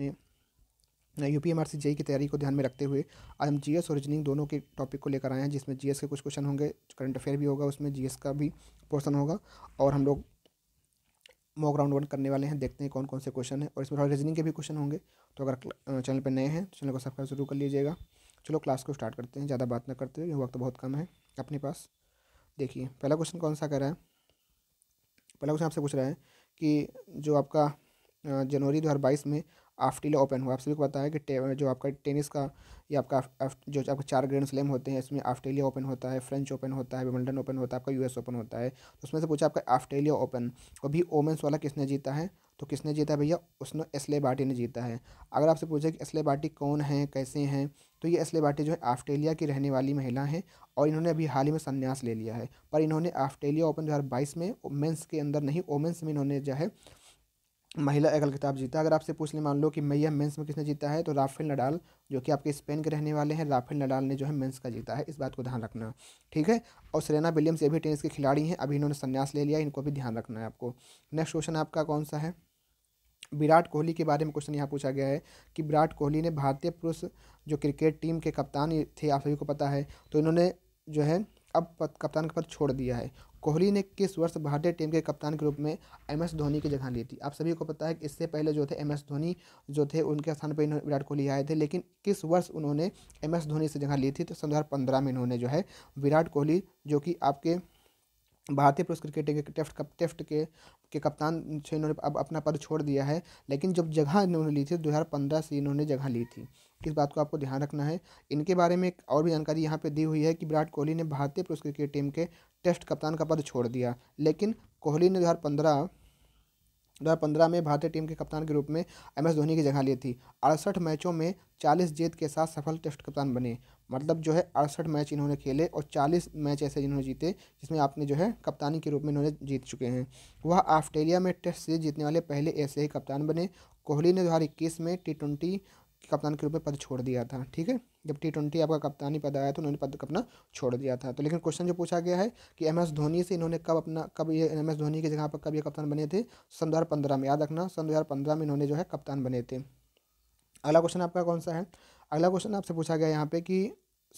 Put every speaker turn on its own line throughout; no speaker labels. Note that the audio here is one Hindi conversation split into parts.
ने U P M R C JEE की तैयारी को ध्यान में रखते हुए आज हम जीएस और रीजनिंग दोनों के टॉपिक को लेकर आए हैं जिसमें जीएस के कुछ क्वेश्चन होंगे करंट अफेयर भी होगा उसमें जीएस का भी पोर्सन होगा और हम लोग मॉक राउंड वन करने वाले हैं देखते हैं कौन कौन से क्वेश्चन हैं और इसमें थोड़ा रीजनिंग के भी क्वेश्चन होंगे तो अगर चैनल पर नए हैं तो चैनल को सब्सक्राइब जरूर कर लीजिएगा चलो क्लास को स्टार्ट करते हैं ज़्यादा बात ना करते हुए वक्त तो बहुत कम है अपने पास देखिए पहला क्वेश्चन कौन सा कह रहा है पहला क्वेश्चन आपसे पूछ रहा है कि जो आपका जनवरी दो में आफ्टीला ओपन हुआ आप सभी को पता है कि जो आपका टेनिस का या आपका आफ, जो आपका चार ग्रैंड स्लैम होते हैं इसमें ऑस्ट्रेलिया ओपन होता है फ्रेंच ओपन होता है बैडमिंटन ओपन होता है आपका यूएस ओपन होता है तो उसमें से पूछा आपका ऑस्ट्रेलिया ओपन तो अभी ओमेंस वाला किसने जीता है तो किसने जीता भैया उसने एसले बाटी ने जीता है अगर आपसे पूछे कि एसले बाटी कौन है कैसे हैं तो ये एसले बाटी जो है ऑस्ट्रेलिया की रहने वाली महिला हैं और इन्होंने अभी हाल ही में संन्यास ले लिया है पर इन्होंने ऑस्ट्रेलिया ओपन दो में मेंस के अंदर नहीं ओमेंस में इन्होंने जो है महिला एकल खिताब जीता अगर आपसे पूछ ले मान लो कि मैया मेंस में किसने जीता है तो राफेल नडाल जो कि आपके स्पेन के रहने वाले हैं राफेल नडाल ने जो है मेंस का जीता है इस बात को ध्यान रखना ठीक है और सेरेना विलियम्स ये भी टेनिस के खिलाड़ी हैं अभी इन्होंने संन्यास ले लिया इनको भी ध्यान रखना है आपको नेक्स्ट क्वेश्चन आपका कौन सा है विराट कोहली के बारे में क्वेश्चन यहाँ पूछा गया है कि विराट कोहली ने भारतीय पुरुष जो क्रिकेट टीम के कप्तान थे आप सभी को पता है तो इन्होंने जो है अब कप्तान का पद छोड़ दिया है कोहली ने किस वर्ष भारतीय टीम के कप्तान के रूप में एम एस धोनी की जगह ली थी आप सभी को पता है कि इससे पहले जो थे एम एस धोनी जो थे उनके स्थान पर इन्होंने विराट कोहली आए थे लेकिन किस वर्ष उन्होंने एम एस धोनी से जगह ली थी तो सन दो में इन्होंने जो है विराट कोहली जो कि आपके भारतीय पुरुष क्रिकेट के टेस्ट कप टेस्ट के के कप्तान से इन्होंने अब अपना पद छोड़ दिया है लेकिन जब जगह इन्होंने ली थी पंद्रह से इन्होंने जगह ली थी किस बात को आपको ध्यान रखना है इनके बारे में एक और भी जानकारी यहाँ पे दी हुई है कि विराट कोहली ने भारतीय पुरुष क्रिकेट टीम के टेस्ट कप्तान का पद छोड़ दिया लेकिन कोहली ने दो दो हज़ार पंद्रह में भारतीय टीम के कप्तान के रूप में एम एस धोनी की जगह ली थी अड़सठ मैचों में चालीस जीत के साथ सफल टेस्ट कप्तान बने मतलब जो है अड़सठ मैच इन्होंने खेले और चालीस मैच ऐसे इन्होंने जीते जिसमें आपने जो है कप्तानी के रूप में इन्होंने जीत चुके हैं वह ऑस्ट्रेलिया में टेस्ट सीरीज जीतने वाले पहले ऐसे ही कप्तान बने कोहली ने दो में टी ट्वेंटी कप्तान के रूप में पद छोड़ दिया था ठीक है जब टी ट्वेंटी आपका कप्तानी पद आया तो उन्होंने पद अपना छोड़ दिया था तो लेकिन क्वेश्चन जो पूछा गया है कि एम एस धोनी से इन्होंने कब अपना कब ये एम एस धोनी की जगह पर कब ये कप्तान बने थे सन दो हज़ार पंद्रह में याद रखना सन दो हज़ार पंद्रह में इन्होंने जो है कप्तान बने थे अगला क्वेश्चन आपका कौन सा है अगला क्वेश्चन आपसे पूछा गया यहाँ पे कि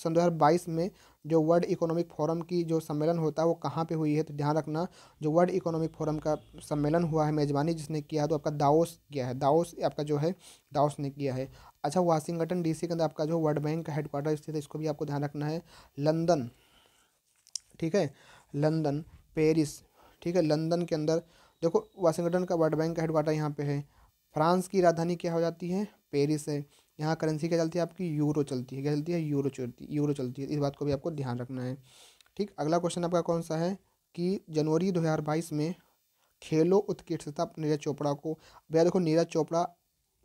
सन दो में जो वर्ल्ड इकोनॉमिक फोरम की जो सम्मेलन होता है वो कहाँ पे हुई है तो ध्यान रखना जो वर्ल्ड इकोनॉमिक फोरम का सम्मेलन हुआ है मेजबानी जिसने किया है तो आपका दाओस किया है दाओस आपका जो है दाओस ने किया है अच्छा वाशिंगटन डीसी के अंदर आपका जो वर्ल्ड बैंक का हेडक्वार्टर स्थित है इसको भी आपको ध्यान रखना है लंदन ठीक है लंदन पेरिस ठीक है लंदन के अंदर देखो वाशिंगटन का वर्ल्ड बैंक का हेडक्वार्टर यहाँ पे है फ्रांस की राजधानी क्या हो जाती है पेरिस है यहाँ करेंसी क्या चलती है आपकी यूरो चलती है क्या चलती है यूरो चलती यूरो चलती है इस बात को भी आपको ध्यान रखना है ठीक अगला क्वेश्चन आपका कौन सा है कि जनवरी दो में खेलो उत्कृष्टता नीरज चोपड़ा को भैया देखो नीरज चोपड़ा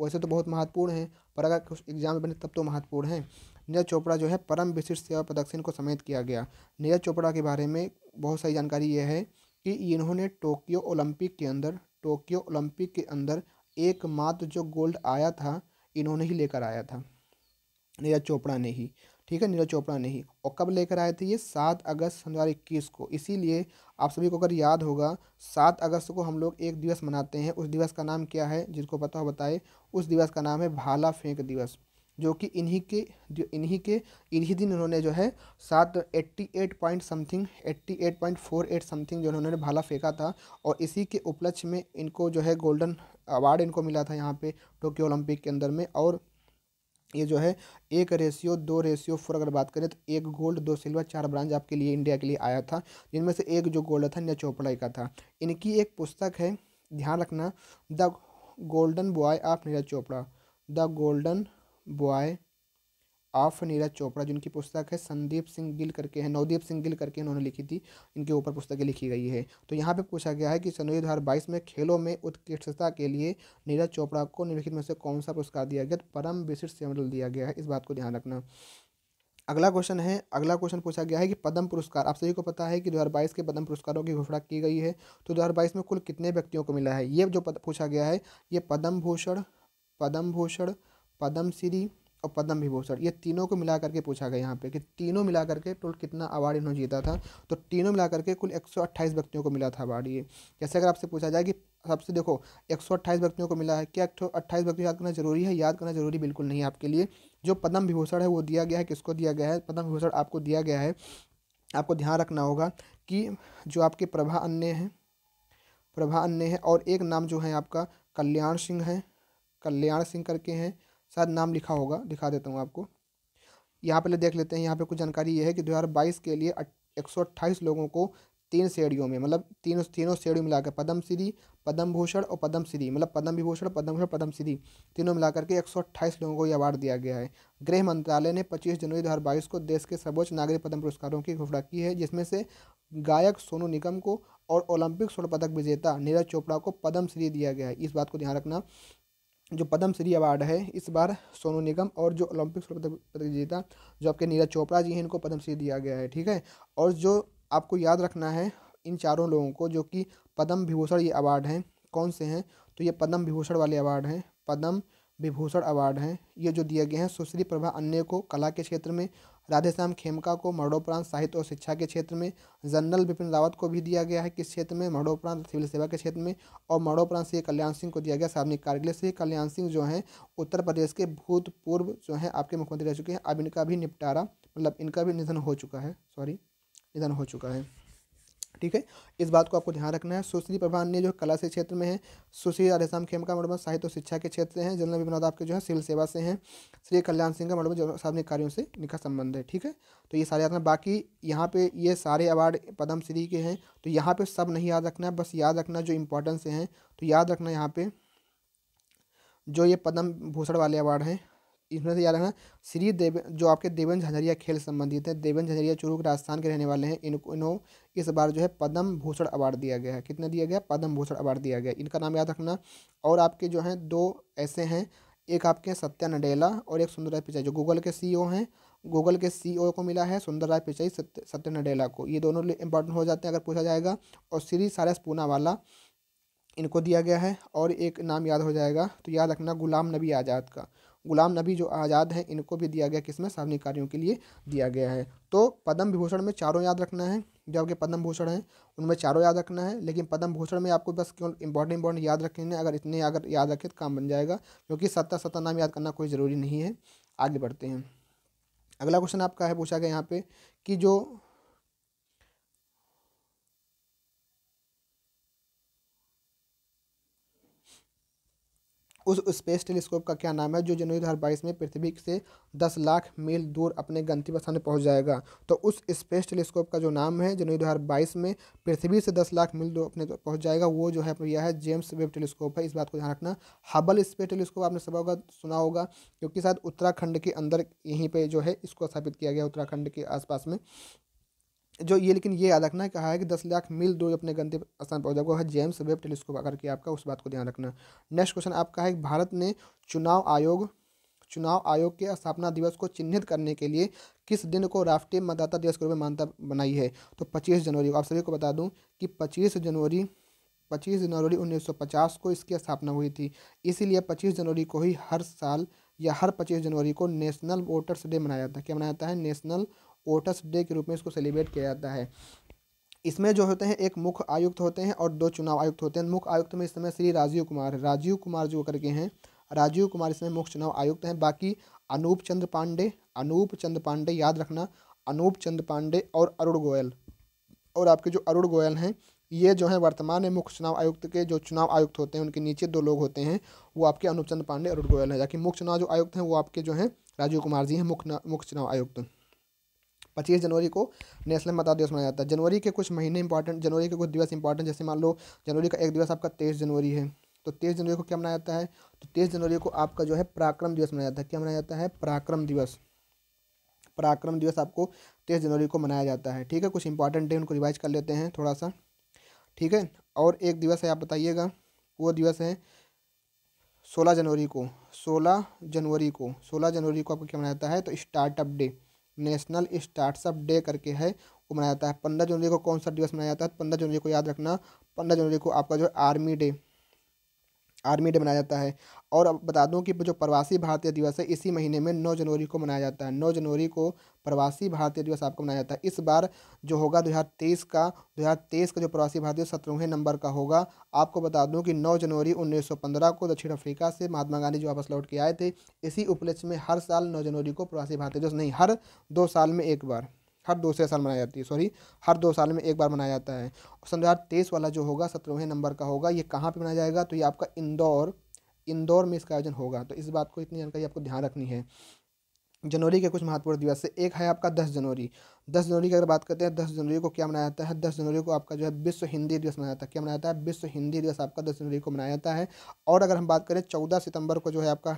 वैसे तो बहुत महत्वपूर्ण है पर अगर कुछ एग्जाम बने तब तो महत्वपूर्ण है नीरज चोपड़ा जो है परम विशिष्ट सेवा प्रदर्शन को समेत किया गया नीरज चोपड़ा के बारे में बहुत सारी जानकारी यह है कि इन्होंने टोक्यो ओलंपिक के अंदर टोक्यो ओलंपिक के अंदर एकमात्र जो गोल्ड आया था इन्होंने ही लेकर आया था नीरज चोपड़ा ने ही ठीक है नीरज चोपड़ा नहीं और कब लेकर आए थे ये सात अगस्त दो हज़ार इक्कीस को इसीलिए आप सभी को अगर याद होगा सात अगस्त को हम लोग एक दिवस मनाते हैं उस दिवस का नाम क्या है जिसको पता हो बताए उस दिवस का नाम है भाला फेंक दिवस जो कि इन्हीं के इन्हीं के इन्हीं दिन उन्होंने जो है सात eighty eight point something eighty eight point four eight something जो उन्होंने भाला फेंका था और इसी के उपलक्ष्य में इनको जो है गोल्डन अवार्ड इनको मिला था यहाँ पे टोक्यो ओलंपिक के अंदर में और ये जो है एक रेशियो दो रेशियो फोर अगर बात करें तो एक गोल्ड दो सिल्वर चार ब्रांच आपके लिए इंडिया के लिए आया था जिनमें से एक जो गोल्ड था न्या चोपड़ा का था इनकी एक पुस्तक है ध्यान रखना the golden boy of Neeraj Chopra the golden boy of Neeraj Chopra जिनकी पुस्तक है संदीप सिंह गिल करके है नवदीप सिंह गिल करके इन्होंने लिखी थी इनके ऊपर पुस्तकें लिखी गई है तो यहाँ पे पूछा गया है कि सन दो में खेलों में उत्कृष्टता के लिए नीरज चोपड़ा को निम्नलिखित में से कौन सा पुरस्कार दिया गया तो परम विशिष्ट से मेडल दिया गया है इस बात को ध्यान रखना अगला क्वेश्चन है अगला क्वेश्चन पूछा गया है कि पद्म पुरस्कार आप सभी को पता है कि 2022 के पद्म पुरस्कारों की घोषणा की गई है तो 2022 में कुल कितने व्यक्तियों को मिला है ये जो पूछा गया है ये पद्म भूषण पद्म भूषण पद्म श्री और पद्म विभूषण ये तीनों को मिला करके पूछा गया यहाँ पे कि तीनों मिला करके टोटल कितना अवार्ड इन्होंने जीता था तो तीनों मिला करके कुल 128 व्यक्तियों को मिला था अवार्ड ये जैसे अगर आपसे पूछा जाए कि सबसे देखो 128 व्यक्तियों को मिला है क्या अट्ठाईस व्यक्तियों याद करना जरूरी है याद करना जरूरी बिल्कुल नहीं आपके लिए जो पद्म विभूषण है वो दिया गया है किसको दिया गया है पद्म विभूषण आपको दिया गया है आपको ध्यान रखना होगा कि जो आपके प्रभा अन्य हैं प्रभा अन्य है और एक नाम जो है आपका कल्याण सिंह है कल्याण सिंह करके हैं शायद नाम लिखा होगा दिखा देता हूँ आपको यहाँ पहले देख लेते हैं यहाँ पे कुछ जानकारी ये है कि दो के लिए एक लोगों को तीन श्रेणियों में मतलब तीनों तीनों श्रेणियों मिलाकर पद्म श्री पद्म भूषण और पद्म श्री मतलब पद्म विभूषण पद्म भूषण पद्म श्री तीनों मिलाकर के एक लोगों को यह अवार्ड दिया गया है गृह मंत्रालय ने 25 जनवरी बाईस को देश के सर्वोच्च नागरिक पद्म पुरस्कारों की घोषणा की है जिसमें से गायक सोनू निगम को और ओलंपिक स्वर्ण पदक विजेता नीरज चोपड़ा को पद्म श्री दिया गया है इस बात को ध्यान रखना जो पद्म श्री अवार्ड है इस बार सोनू निगम और जो ओलंपिक स्वर्ण पदक विजेता जो आपके नीरज चोपड़ा जी हैं इनको पद्म श्री दिया गया है ठीक है और जो आपको याद रखना है इन चारों लोगों को जो कि पद्म विभूषण ये अवार्ड हैं कौन से हैं तो ये पद्म विभूषण वाले अवार्ड हैं पद्म विभूषण अवार्ड हैं ये जो दिए गए हैं सुश्री प्रभा अन्य को कला के क्षेत्र में राधेश्याम खेमका को मरणोपरांत साहित्य और शिक्षा के क्षेत्र में जनरल बिपिन रावत को भी दिया गया है किस क्षेत्र में मरणोपरांत सिविल सेवा के क्षेत्र में और मरणोपरांत श्री कल्याण सिंह को दिया गया सार्वजनिक कार्य के लिए श्री कल्याण सिंह जो हैं उत्तर प्रदेश के भूतपूर्व जो हैं आपके मुख्यमंत्री रह चुके हैं अब इनका भी निपटारा मतलब इनका भी निधन हो चुका है सॉरी निधन हो चुका है ठीक है इस बात को आपको ध्यान रखना है सुश्री प्रभान ने जो कला से क्षेत्र में है सुश्री राधेश्याम खेमका मडबा साहित्य और शिक्षा के क्षेत्र से हैं जनरल विनोद आपके जो है सिविल सेवा से हैं श्री कल्याण सिंह का जो सार्वजनिक कार्यों से इनका संबंध है ठीक है तो ये सारे याद रखना बाकी यहाँ पे ये सारे अवार्ड श्री के हैं तो यहाँ पे सब नहीं याद रखना है बस याद रखना जो इम्पोर्टेंस हैं तो याद रखना यहाँ पे जो ये पद्म भूषण वाले अवार्ड हैं इसमें से याद रखना श्री देव जो आपके देवेंद्र झंझरिया खेल संबंधित है देवेंद्र झंझरिया चूरू के राजस्थान के रहने वाले हैं इनको इन्हों इस बार जो है पद्म भूषण अवार्ड दिया गया है कितने दिया गया पद्म भूषण अवार्ड दिया गया इनका नाम याद रखना और आपके जो हैं दो ऐसे हैं एक आपके सत्या नडेला और एक राय पिचाई जो गूगल के सी e हैं गूगल के सी e को मिला है सुंदर राय पिचाई सत्य सत्य नडेला को ये दोनों इंपॉर्टेंट हो जाते हैं अगर पूछा जाएगा और श्री सारस पूनावाला इनको दिया गया है और एक नाम याद हो जाएगा तो याद रखना गुलाम नबी आज़ाद का गुलाम नबी जो आज़ाद हैं इनको भी दिया गया किसमें सामने कार्यों के लिए दिया गया है तो पद्म विभूषण में चारों याद रखना है जो आपके पद्म भूषण हैं उनमें चारों याद रखना है लेकिन पद्म भूषण में आपको बस केवल इंपॉर्टेंट इंपॉर्टेंट याद रखेंगे अगर इतने अगर याद रखें तो काम बन जाएगा क्योंकि सत्ता सत्ता नाम याद करना कोई ज़रूरी नहीं है आगे बढ़ते हैं अगला क्वेश्चन आपका है पूछा गया यहाँ पे कि जो उस स्पेस टेलीस्कोप का क्या नाम है जो जनवरी बाईस में पृथ्वी से 10 लाख मील दूर अपने गंतव्य स्थान पर पहुँच जाएगा तो उस स्पेस टेलीस्कोप का जो नाम है जनवरी बाईस में पृथ्वी से 10 लाख मील दूर अपने तो जाएगा वो जो है यह है जेम्स वेब टेलीस्कोप है इस बात को ध्यान रखना हबल स्पेस टेलीस्कोप आपने सब होगा सुना होगा क्योंकि शायद उत्तराखंड के अंदर यहीं पर जो है इसको स्थापित किया गया उत्तराखंड के आसपास में जो ये लेकिन ये याद रखना कहा है कि दस लाख मील दूर अपने गंतव्य स्थान पहुंच जाओगे जेम्स वेब टेलीस्कोप आकर के आपका उस बात को ध्यान रखना नेक्स्ट क्वेश्चन आपका है भारत ने चुनाव आयोग चुनाव आयोग के स्थापना दिवस को चिन्हित करने के लिए किस दिन को राष्ट्रीय मतदाता दिवस के रूप में मान्यता बनाई है तो पच्चीस जनवरी आप सभी को बता दूँ कि पच्चीस जनवरी पच्चीस जनवरी पचास को इसकी स्थापना हुई थी इसीलिए पच्चीस जनवरी को ही हर साल या हर पच्चीस जनवरी को नेशनल वोटर्स डे मनाया जाता है क्या मनाया जाता है नेशनल वोटर्स डे के रूप में इसको सेलिब्रेट किया जाता है इसमें जो होते हैं एक मुख्य आयुक्त होते हैं और दो चुनाव आयुक्त होते हैं मुख्य आयुक्त में इस समय श्री राजीव कुमार राजीव कुमार जो करके हैं राजीव कुमार इसमें मुख्य चुनाव आयुक्त हैं बाकी अनूप चंद्र पांडे अनूप चंद्र पांडे याद रखना अनूप चंद्र पांडे और अरुण गोयल और आपके जो अरुण गोयल हैं ये जो है वर्तमान में मुख्य चुनाव आयुक्त के जो चुनाव आयुक्त होते हैं उनके नीचे दो लोग होते हैं वो आपके अनूप चंद्र पांडे अरुण गोयल हैं जबकि मुख्य चुनाव जो आयुक्त हैं वो आपके जो हैं राजीव कुमार जी हैं मुख्य मुख्य चुनाव आयुक्त पच्चीस जनवरी को नेशनल मतदाता दिवस मनाया जाता है जनवरी के कुछ महीने इंपॉर्टेंट जनवरी के कुछ दिवस इंपॉर्टेंट जैसे मान लो जनवरी का एक दिवस आपका तेईस जनवरी है तो तेईस जनवरी को क्या मनाया जाता है तो तेईस जनवरी को आपका जो है पराक्रम दिवस मनाया जाता है क्या मनाया जाता है पराक्रम दिवस पराक्रम दिवस आपको तेईस जनवरी को मनाया जाता है ठीक है कुछ इंपॉर्टेंट डे उनको रिवाइज कर लेते हैं थोड़ा सा ठीक है और एक दिवस है आप बताइएगा वो दिवस है सोलह जनवरी को सोलह जनवरी को सोलह जनवरी को आपको क्या मनाया जाता है तो startup day national startup day करके है वो मनाया जाता है पंद्रह जनवरी को कौन सा दिवस मनाया जाता है पंद्रह जनवरी को याद रखना पंद्रह जनवरी को आपका जो आर्मी डे आर्मी डे मनाया जाता है और अब बता दूं कि जो प्रवासी भारतीय दिवस है इसी महीने में नौ जनवरी को मनाया जाता है नौ जनवरी को प्रवासी भारतीय दिवस आपको मनाया जाता है इस बार जो होगा 2023 का 2023 का जो प्रवासी भारतीय सत्रहवें नंबर का होगा आपको बता दूं कि 9 जनवरी 1915 को दक्षिण अफ्रीका से महात्मा गांधी जो वापस लौट के आए थे इसी उपलक्ष्य में हर साल नौ जनवरी को प्रवासी भारतीय दिवस नहीं हर दो साल में एक बार हर दूसरे साल मनाई जाती है सॉरी हर दो साल में एक बार मनाया जाता है सन दो वाला जो होगा सत्रहवें नंबर का होगा ये कहाँ पर मनाया जाएगा तो ये आपका इंदौर इंदौर में इसका आयोजन होगा तो इस बात को इतनी जानकारी आपको ध्यान रखनी है जनवरी के कुछ महत्वपूर्ण दिवस से एक है आपका दस जनवरी दस जनवरी की अगर बात करते हैं दस जनवरी को क्या मनाया जाता है दस जनवरी को आपका जो है विश्व हिंदी दिवस मनाया जाता है क्या मनाया जाता है विश्व हिंदी दिवस आपका दस जनवरी को मनाया जाता है और अगर हम बात करें चौदह सितंबर को जो है आपका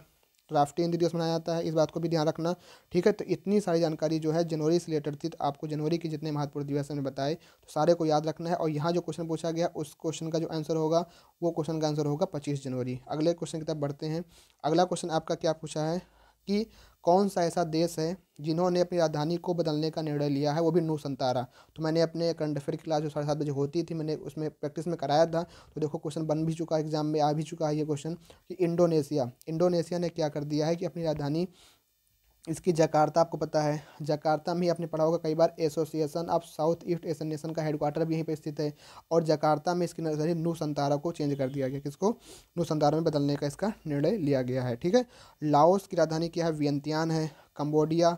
ड्राफ्टी हिंदी दिवस मनाया जाता है इस बात को भी ध्यान रखना ठीक है तो इतनी सारी जानकारी जो है जनवरी से रिलेटेड थी तो आपको जनवरी के जितने महत्वपूर्ण दिवस हमने बताए तो सारे को याद रखना है और यहाँ जो क्वेश्चन पूछा गया उस क्वेश्चन का जो आंसर होगा वो क्वेश्चन का आंसर होगा पच्चीस जनवरी अगले क्वेश्चन की तरफ बढ़ते हैं अगला क्वेश्चन आपका क्या पूछा है कि कौन सा ऐसा देश है जिन्होंने अपनी राजधानी को बदलने का निर्णय लिया है वो भी नू संतारा तो मैंने अपने करंट अफेयर की क्लास जो साढ़े सात बजे होती थी मैंने उसमें प्रैक्टिस में कराया था तो देखो क्वेश्चन बन भी चुका है एग्जाम में आ भी चुका है ये क्वेश्चन कि इंडोनेशिया इंडोनेशिया ने क्या कर दिया है कि अपनी राजधानी इसकी जकार्ता आपको पता है जकार्ता में ही आपने पढ़ा होगा कई बार association of south east Asian nation का हेडक्वार्टर भी यहीं पर स्थित है और जकार्ता में इसकी नर्सरी नू संतारा को चेंज कर दिया गया किसको नू संतारा में बदलने का इसका निर्णय लिया गया है ठीक है लाओस की राजधानी क्या है वियंतियान है कम्बोडिया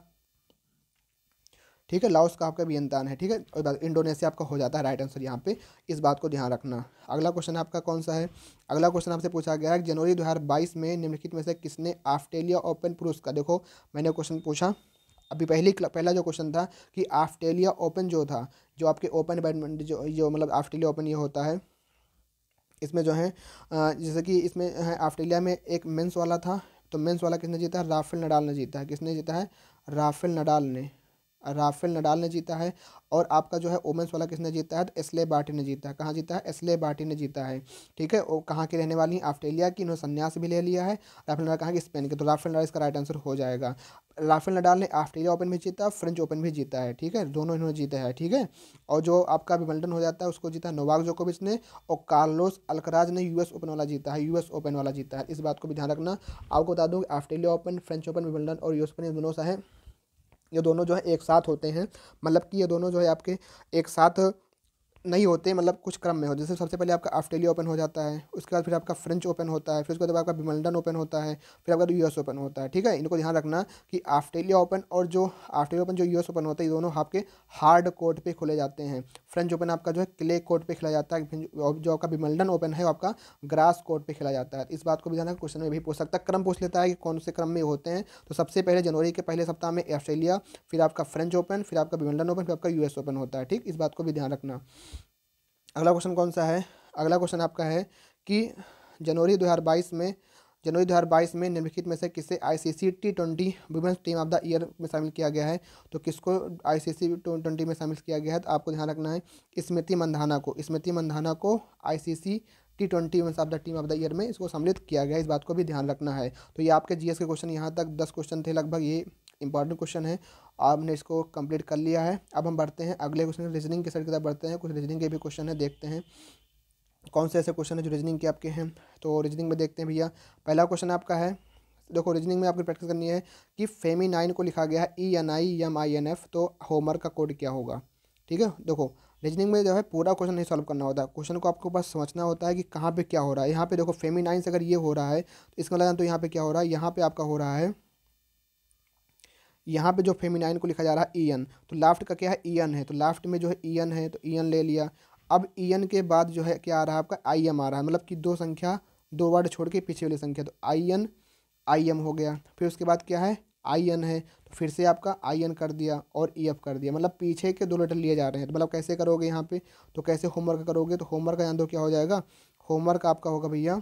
ठीक है लाओस का आपका अभियंतान है ठीक है और इंडोनेशिया आपका हो जाता है राइट आंसर यहाँ पे इस बात को ध्यान रखना अगला क्वेश्चन आपका कौन सा है अगला क्वेश्चन आपसे पूछा गया है जनवरी बाईस में निम्नलिखित में से किसने ऑस्ट्रेलिया ओपन पुरुष का देखो मैंने क्वेश्चन पूछा अभी पहली पहला जो क्वेश्चन था कि ऑस्ट्रेलिया ओपन जो था जो आपके ओपन बैडमिंटन जो जो मतलब ऑस्ट्रेलिया ओपन ये होता है इसमें जो है जैसे कि इसमें ऑस्ट्रेलिया में एक मेंस वाला था तो मेंस वाला किसने जीता है राफेल नडाल ने जीता है किसने जीता है राफेल नडाल ने राफेल नडाल ने जीता है और आपका जो है ओमेंस वाला किसने जीता है तो एसले बार्टी ने जीता है कहाँ जीता है एसले बार्टी ने जीता है ठीक है और कहाँ की रहने वाली ऑस्ट्रेलिया की इन्होंने संन्यास भी ले लिया है राफेल नडाल कहाँ की स्पेन की तो राफेल नडाल इसका राइट आंसर हो जाएगा राफेल नडाल ने ऑस्ट्रेलिया ओपन भी जीता फ्रेंच ओपन भी जीता है ठीक है दोनों इन्होंने जीता है ठीक है और जो आपका विमल्टन हो जाता है उसको जीता है नोवाक जोकोविच ने और कार्लोस अलकराज ने यूएस ओपन वाला जीता है यूएस ओपन वाला जीता है इस बात को भी ध्यान रखना आपको बता दूँ Australia open French open Wimbledon और यूएस ओपन ये दोनों सा है ये दोनों जो है एक साथ होते हैं मतलब कि ये दोनों जो है आपके एक साथ नहीं होते मतलब कुछ क्रम में हो जैसे सबसे पहले आपका ऑस्ट्रेलिया ओपन हो जाता है उसके बाद फिर आपका फ्रेंच ओपन होता है फिर उसके बाद आपका विमल्डन ओपन होता है फिर आपका यू एस ओपन होता है ठीक है इनको ध्यान रखना कि ऑस्ट्रेलिया ओपन और जो ऑस्ट्रेलिया ओपन जो यू एस ओपन होता है ये दोनों आपके हार्ड कोर्ट पर खोले जाते हैं फ्रेंच ओपन आपका जो है क्ले कोर्ट पर खेला जाता है जो आपका विमल्डन ओपन है वो आपका ग्रास कोर्ट पर खेला जाता है इस बात को भी ध्यान क्वेश्चन में भी पूछ सकता है क्रम पूछ लेता है कि कौन से क्रम में होते हैं तो सबसे पहले जनवरी के पहले सप्ताह में ऑस्ट्रेलिया फिर आपका फ्रेंच ओपन फिर आपका विमल्डन ओपन फिर आपका एस ओपन होता है ठीक इस बात को भी ध्यान रखना अगला क्वेश्चन कौन सा है अगला क्वेश्चन आपका है कि जनवरी 2022 में जनवरी 2022 में निम्नलिखित में से किसे ICC T twenty women's team of the year में शामिल किया गया है तो किसको आईसीसी ट्वेंटी में शामिल किया गया है तो आपको ध्यान रखना है स्मृति मंधाना को स्मृति मंधाना को ICC T twenty women's of the team of the year में इसको सम्मिलित किया गया इस बात को भी ध्यान रखना है तो ये आपके जी के क्वेश्चन यहाँ तक दस क्वेश्चन थे लगभग ये इंपॉर्टेंट क्वेश्चन है आपने इसको कंप्लीट कर लिया है अब हम बढ़ते हैं अगले क्वेश्चन रीजनिंग के साइड की तरफ बढ़ते हैं कुछ रीजनिंग के भी क्वेश्चन है देखते हैं कौन से ऐसे क्वेश्चन है जो रीजनिंग के आपके हैं तो रीजनिंग में देखते हैं भैया पहला क्वेश्चन आपका है देखो रीजनिंग में आपको प्रैक्टिस करनी है कि फेमी नाइन को लिखा गया है E N I M I N F तो होमवर्क का कोड क्या होगा ठीक है देखो रीजनिंग में जो है पूरा क्वेश्चन नहीं सॉल्व करना होता क्वेश्चन को आपको बस समझना होता है कि कहाँ पे क्या हो रहा है यहाँ पे देखो फेमी नाइन से अगर ये हो रहा है तो इसका लगा मतलब तो यहाँ पे क्या हो रहा है यहाँ पे आपका हो रहा है यहाँ पे जो फेमिनाइन को लिखा जा रहा है एन तो लाफ्ट का क्या है एन है तो लाफ्ट में जो है एन है तो एन ले लिया अब एन के बाद जो है क्या आ रहा है आपका आई एम आ रहा है मतलब कि दो संख्या दो वर्ड छोड़ के पीछे वाली संख्या तो आई एन आई एम हो गया फिर उसके बाद क्या है आई एन है तो फिर से आपका आई एन कर दिया और ई e एफ कर दिया मतलब पीछे के दो लेटर लिए जा रहे हैं तो मतलब कैसे करोगे यहाँ पे तो कैसे होमवर्क करोगे तो होमवर्क यहाँ दो क्या हो जाएगा होमवर्क आपका होगा भैया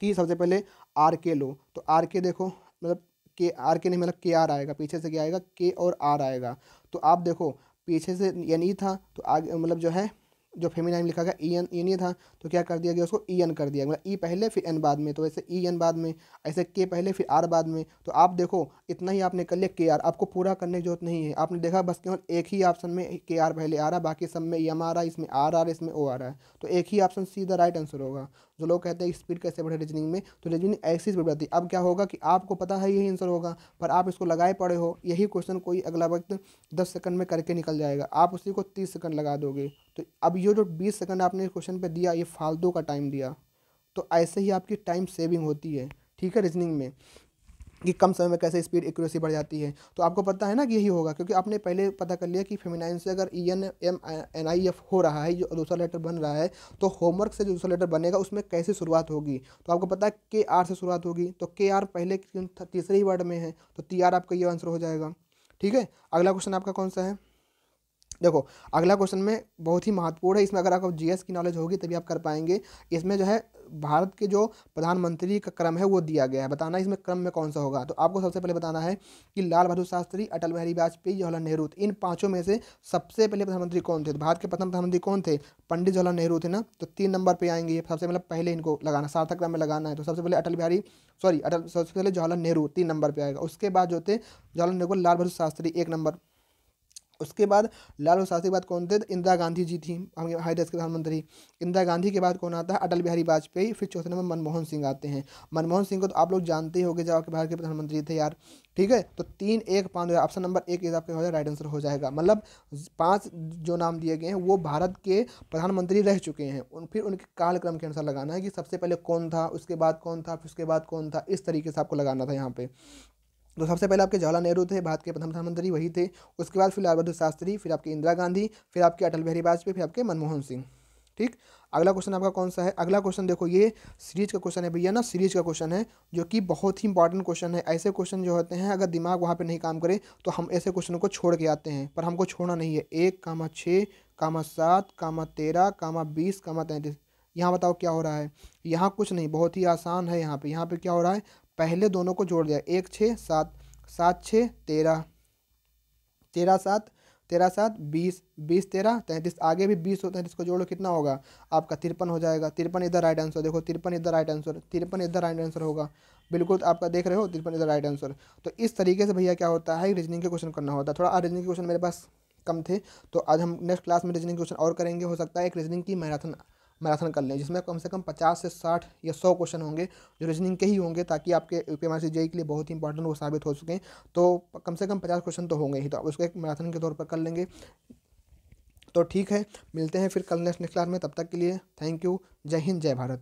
कि सबसे पहले आर के लो तो आर के देखो मतलब के आर के नहीं मतलब के आर आएगा पीछे से क्या आएगा के और आर आएगा तो आप देखो पीछे से ये नहीं था तो आगे मतलब जो है जो फेमिनाइन लिखा गया ई एन ई नहीं था तो क्या कर दिया गया उसको ई e एन कर दिया मतलब ई e पहले फिर एन बाद में तो ऐसे ई एन बाद में ऐसे के पहले फिर आर बाद में तो आप देखो इतना ही आपने कर लिया के आर आपको पूरा करने की जरूरत नहीं है आपने देखा बस केवल एक ही ऑप्शन में के आर पहले आ रहा है बाकी सब में एम e आ रहा है इसमें आर आ रहा इसमें ओ आ रहा है तो एक ही ऑप्शन सीधा राइट आंसर होगा जो लोग कहते हैं स्पीड कैसे बढ़े रीजनिंग में तो रीजनिंग ऐसी स्पीड बढ़ती है अब क्या होगा कि आपको पता है यही आंसर होगा पर आप इसको लगाए पड़े हो यही क्वेश्चन कोई अगला वक्त दस सेकंड में करके निकल जाएगा आप उसी को तीस सेकंड लगा दोगे तो अब ये जो बीस सेकंड आपने क्वेश्चन पे दिया ये फालतू का टाइम दिया तो ऐसे ही आपकी टाइम सेविंग होती है ठीक है रीजनिंग में कि कम समय में कैसे स्पीड एक्यूरेसी बढ़ जाती है तो आपको पता है ना कि यही होगा क्योंकि आपने पहले पता कर लिया कि फेमिनाइन से अगर E N M N I F हो रहा है जो दूसरा लेटर बन रहा है तो होमवर्क से जो दूसरा लेटर बनेगा उसमें कैसे शुरुआत होगी तो आपको पता है के आर से शुरुआत होगी तो के आर पहले तीसरे ही वर्ड में है तो टी आर आपका ये आंसर हो जाएगा ठीक है अगला क्वेश्चन आपका कौन सा है देखो अगला क्वेश्चन में बहुत ही महत्वपूर्ण है इसमें अगर आपको जीएस की नॉलेज होगी तभी आप कर पाएंगे इसमें जो है भारत के जो प्रधानमंत्री का क्रम है वो दिया गया है बताना इसमें क्रम में कौन सा होगा तो आपको सबसे पहले बताना है कि लाल बहादुर शास्त्री अटल बिहारी वाजपेयी जवाहरलाल नेहरू इन पाँचों में से सबसे पहले प्रधानमंत्री कौन थे भारत के प्रथम प्रधानमंत्री कौन थे पंडित जवाहरलाल नेहरू थे ना तो तीन नंबर पर आएंगे सबसे मतलब पहले इनको लगाना सार्थक क्रम में लगाना है तो सबसे पहले अटल बिहारी सॉरी अटल सबसे पहले जवाहरलाल नेहरू तीन नंबर पर आएगा उसके बाद जो थे जवाहरलाल नेहरू लाल बहादुर शास्त्री एक नंबर उसके बाद लाल और शास्त्री के बाद कौन थे तो इंदिरा गांधी जी थी हमारे देश के प्रधानमंत्री इंदिरा गांधी के बाद कौन आता है अटल बिहारी वाजपेयी फिर चौथे नंबर मनमोहन सिंह आते हैं मनमोहन सिंह को तो आप लोग जानते ही गए जब आपके भारत के प्रधानमंत्री थे यार ठीक है तो तीन एक पाँच दो ऑप्शन नंबर एक इज आपके राइट आंसर हो जाएगा मतलब पाँच जो नाम दिए गए हैं वो भारत के प्रधानमंत्री रह चुके हैं उन फिर उनके कालक्रम के अनुसार लगाना है कि सबसे पहले कौन था उसके बाद कौन था फिर उसके बाद कौन था इस तरीके से आपको लगाना था यहाँ पे तो सबसे पहले आपके जवाहरलाल नेहरू थे भारत के प्रथम प्रधानमंत्री वही थे उसके बाद फिर लाल बहादुर शास्त्री फिर आपके इंदिरा गांधी फिर आपके अटल बिहारी वाजपेयी फिर आपके मनमोहन सिंह ठीक अगला क्वेश्चन आपका कौन सा है अगला क्वेश्चन देखो ये सीरीज का क्वेश्चन है भैया ना सीरीज का क्वेश्चन है जो कि बहुत ही इंपॉर्टेंट क्वेश्चन है ऐसे क्वेश्चन जो होते हैं अगर दिमाग वहाँ पे नहीं काम करे तो हम ऐसे क्वेश्चन को छोड़ के आते हैं पर हमको छोड़ना नहीं है एक कामा छः कामा सात कामा तेरह कामा बीस कामा तैंतीस यहाँ बताओ क्या हो रहा है यहाँ कुछ नहीं बहुत ही आसान है यहाँ पे यहाँ पे क्या हो रहा है पहले दोनों को जोड़ दिया एक छः सात सात छः तेरह तेरह सात तेरह सात बीस बीस तेरह तैंतीस आगे भी बीस हो तैंतीस तो को जोड़ो कितना होगा आपका तिरपन हो जाएगा तिरपन इधर राइट आंसर देखो तिरपन इधर राइट आंसर तिरपन इधर राइट आंसर होगा बिल्कुल तो आपका देख रहे हो तिरपन इधर राइट आंसर तो इस तरीके से भैया क्या होता है रीजनिंग के क्वेश्चन करना होता है थोड़ा रीजनिंग के क्वेश्चन मेरे पास कम थे तो आज हम नेक्स्ट क्लास में रीजनिंग क्वेश्चन और करेंगे हो सकता है एक रीजनिंग की मैराथन मैराथन कर लें जिसमें कम से कम पचास से साठ या सौ क्वेश्चन होंगे जो रीजनिंग के ही होंगे ताकि आपके यू पी के लिए बहुत ही इंपॉर्टेंट वो साबित हो सकें तो कम से कम पचास क्वेश्चन तो होंगे ही तो आप उसको एक मैराथन के तौर पर कर लेंगे तो ठीक है मिलते हैं फिर कल नेक्स्ट क्लास में तब तक के लिए थैंक यू जय हिंद जय भारत